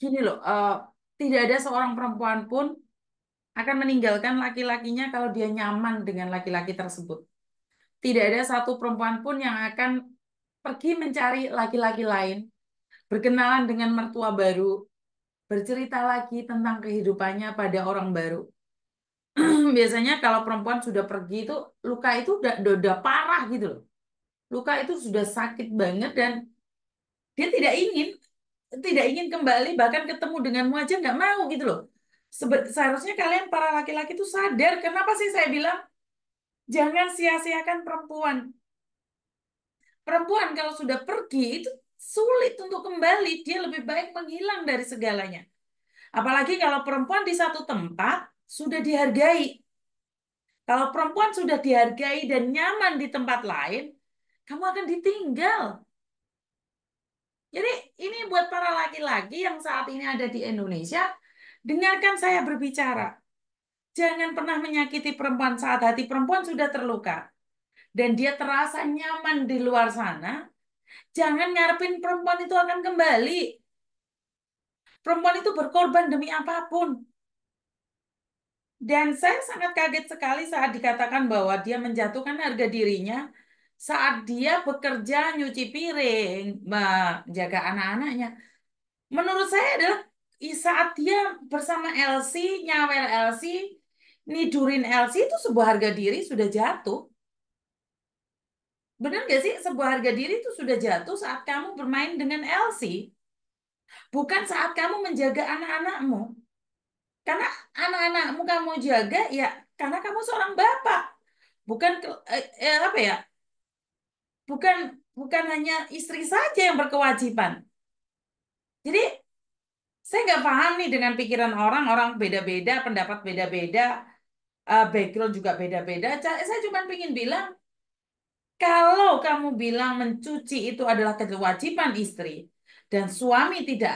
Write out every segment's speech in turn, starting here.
gini loh, uh, tidak ada seorang perempuan pun akan meninggalkan laki-lakinya kalau dia nyaman dengan laki-laki tersebut. Tidak ada satu perempuan pun yang akan pergi mencari laki-laki lain, berkenalan dengan mertua baru, bercerita lagi tentang kehidupannya pada orang baru. Biasanya kalau perempuan sudah pergi itu luka itu udah, udah parah gitu loh. Luka itu sudah sakit banget dan dia tidak ingin tidak ingin kembali bahkan ketemu denganmu aja nggak mau gitu loh seharusnya kalian para laki-laki tuh sadar kenapa sih saya bilang jangan sia-siakan perempuan perempuan kalau sudah pergi itu sulit untuk kembali dia lebih baik menghilang dari segalanya apalagi kalau perempuan di satu tempat sudah dihargai kalau perempuan sudah dihargai dan nyaman di tempat lain kamu akan ditinggal jadi laki-laki yang saat ini ada di Indonesia, dengarkan saya berbicara. Jangan pernah menyakiti perempuan saat hati perempuan sudah terluka. Dan dia terasa nyaman di luar sana, jangan ngarepin perempuan itu akan kembali. Perempuan itu berkorban demi apapun. Dan saya sangat kaget sekali saat dikatakan bahwa dia menjatuhkan harga dirinya saat dia bekerja nyuci piring, menjaga anak-anaknya menurut saya adalah saat dia bersama Elsie, nyawer Elsie, nidurin Elsie itu sebuah harga diri sudah jatuh. Benar gak sih? Sebuah harga diri itu sudah jatuh saat kamu bermain dengan Elsie. Bukan saat kamu menjaga anak-anakmu. Karena anak-anakmu kamu jaga ya karena kamu seorang bapak. Bukan eh, eh, apa ya? Bukan bukan hanya istri saja yang berkewajiban jadi saya nggak paham nih dengan pikiran orang, orang beda-beda, pendapat beda-beda, eh, background juga beda-beda. Saya cuma ingin bilang, kalau kamu bilang mencuci itu adalah kewajiban istri dan suami tidak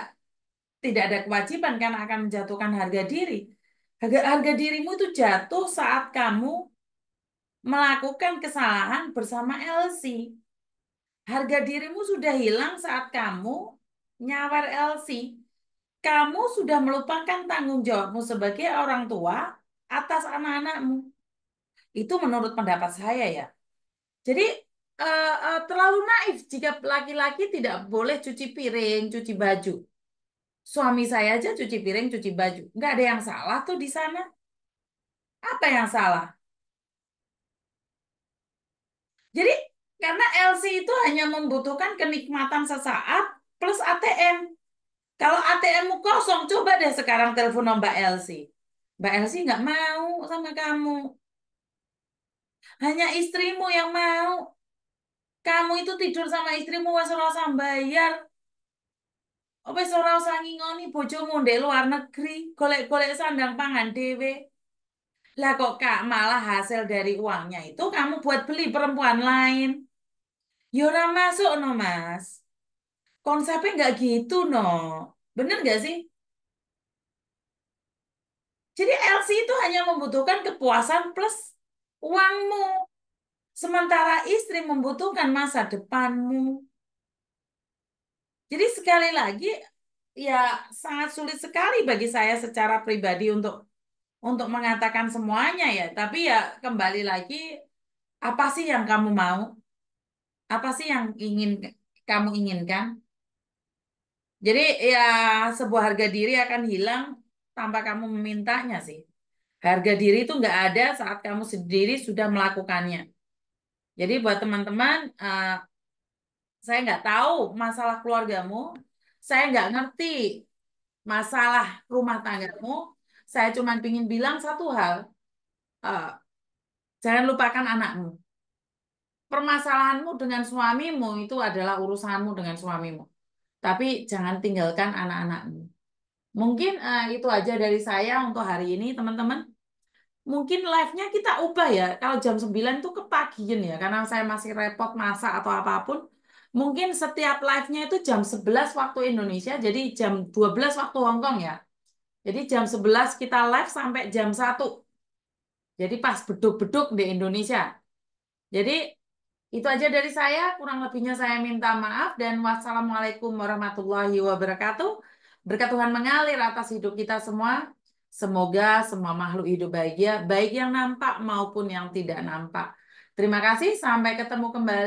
tidak ada kewajiban karena akan menjatuhkan harga diri. Harga, harga dirimu itu jatuh saat kamu melakukan kesalahan bersama Elsie. Harga dirimu sudah hilang saat kamu nyawar LC, kamu sudah melupakan tanggung jawabmu sebagai orang tua atas anak-anakmu. Itu menurut pendapat saya ya. Jadi uh, uh, terlalu naif jika laki-laki tidak boleh cuci piring, cuci baju. Suami saya aja cuci piring, cuci baju. Nggak ada yang salah tuh di sana. Apa yang salah? Jadi karena LC itu hanya membutuhkan kenikmatan sesaat plus ATM. Kalau ATMmu kosong, coba deh sekarang telepon Mbak Elsie. Mbak Elsie nggak mau sama kamu. Hanya istrimu yang mau. Kamu itu tidur sama istrimu wes ora usah bayar. Wes ora usah ngingoni bojomu ndek luar negeri, golek-golek sandang pangan dewe, Lah kok Kak malah hasil dari uangnya itu kamu buat beli perempuan lain. Yora ya masuk no Mas. Konsepnya nggak gitu, no. Bener nggak sih? Jadi LC itu hanya membutuhkan kepuasan plus uangmu. Sementara istri membutuhkan masa depanmu. Jadi sekali lagi, ya sangat sulit sekali bagi saya secara pribadi untuk untuk mengatakan semuanya ya. Tapi ya kembali lagi, apa sih yang kamu mau? Apa sih yang ingin kamu inginkan? Jadi ya sebuah harga diri akan hilang tanpa kamu memintanya sih. Harga diri itu nggak ada saat kamu sendiri sudah melakukannya. Jadi buat teman-teman, uh, saya nggak tahu masalah keluargamu, saya nggak ngerti masalah rumah tanggamu. Saya cuma ingin bilang satu hal, uh, jangan lupakan anakmu. Permasalahanmu dengan suamimu itu adalah urusanmu dengan suamimu tapi jangan tinggalkan anak-anakmu. Mungkin uh, itu aja dari saya untuk hari ini, teman-teman. Mungkin live-nya kita ubah ya. Kalau jam 9 itu kepagian ya, karena saya masih repot masak atau apapun. Mungkin setiap live-nya itu jam 11 waktu Indonesia, jadi jam 12 waktu Hong Kong ya. Jadi jam 11 kita live sampai jam 1. Jadi pas beduk-beduk di Indonesia. Jadi itu aja dari saya, kurang lebihnya saya minta maaf dan wassalamualaikum warahmatullahi wabarakatuh. Berkat Tuhan mengalir atas hidup kita semua. Semoga semua makhluk hidup bahagia, baik yang nampak maupun yang tidak nampak. Terima kasih, sampai ketemu kembali.